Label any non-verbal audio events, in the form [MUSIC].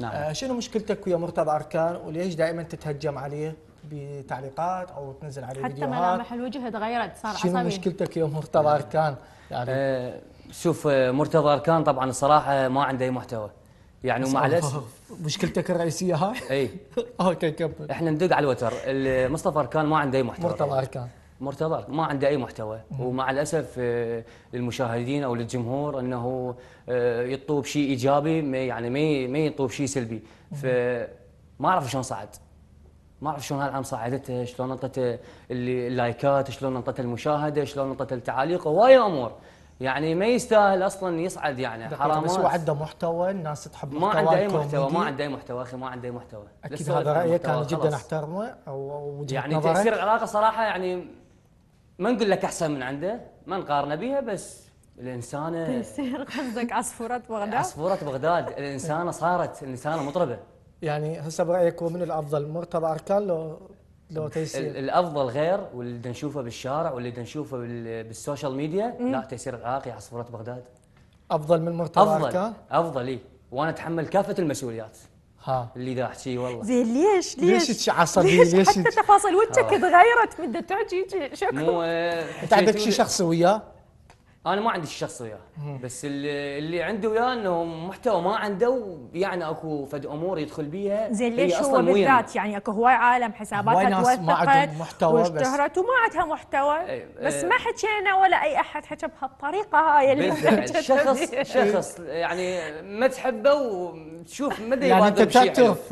نعم. آه شنو مشكلتك ويا مرتضى أركان وليش دائما تتهجم عليه بتعليقات او تنزل عليه حتى فيديوهات حتى ملامح الوجه تغيرت صار شنو عصبي. مشكلتك يا مرتضى آه. أركان؟ يعني آه شوف آه، مرتضى أركان طبعا الصراحة ما عنده أي محتوى يعني ومع [LAUGHS] مشكلتك الرئيسيه هاي؟ اي [LAUGHS] اوكي كمل احنا ندق على الوتر مصطفى اركان ما عنده اي محتوى مرتضى اركان مرتضى ما عنده اي محتوى ومع الاسف آه، للمشاهدين او للجمهور انه آه، يطوب شيء ايجابي يعني ما ما يطوب شيء سلبي فما اعرف شلون صعد ما اعرف شلون هالعام صعدته شلون انطته اللايكات شلون انطته المشاهده شلون انطته التعاليق هوايه امور يعني ما يستاهل اصلا يصعد يعني حرام بس هو عنده محتوى الناس تحب محتوى ما عنده اي محتوى ما عنده اي محتوى اخي ما عنده اي محتوى اكيد هذا رايك انا جدا احترمه او يعني تاثير العلاقه صراحه يعني ما نقول لك احسن من عنده ما نقارنه بيها بس الانسانه تيسير قصدك عصفوره بغداد عصفوره بغداد الانسانه صارت الانسانه مطربه يعني هسه برايك هو من الافضل مرتضى اركان لو لو تيسير الافضل غير واللي نشوفه بالشارع واللي نشوفه بالسوشيال ميديا لا تيسير العراقي عصفوره بغداد افضل من مرتضى اركان افضل افضل اي وانا اتحمل كافه المسؤوليات ها. اللي ذا ضحكتي والله زين ليش ليش ليش عصبي ليش, حتى تفاصيل وجهك آه. تغيرت من تعجي شكله آه، انت عندك شي شخص وياه انا ما عندي الشخص وياه بس اللي, اللي عنده وياه انه محتوى ما عنده يعني اكو فد امور يدخل بيها زين ليش هو بالذات يعني اكو هواي عالم حساباتها توثقت ما عندهم محتوى واشتهرت وما عندها محتوى إيه، بس إيه. ما حكينا ولا اي احد حكى بهالطريقه هاي اللي شخص شخص يعني ما تحبه وتشوف مدى يعني انت تعترف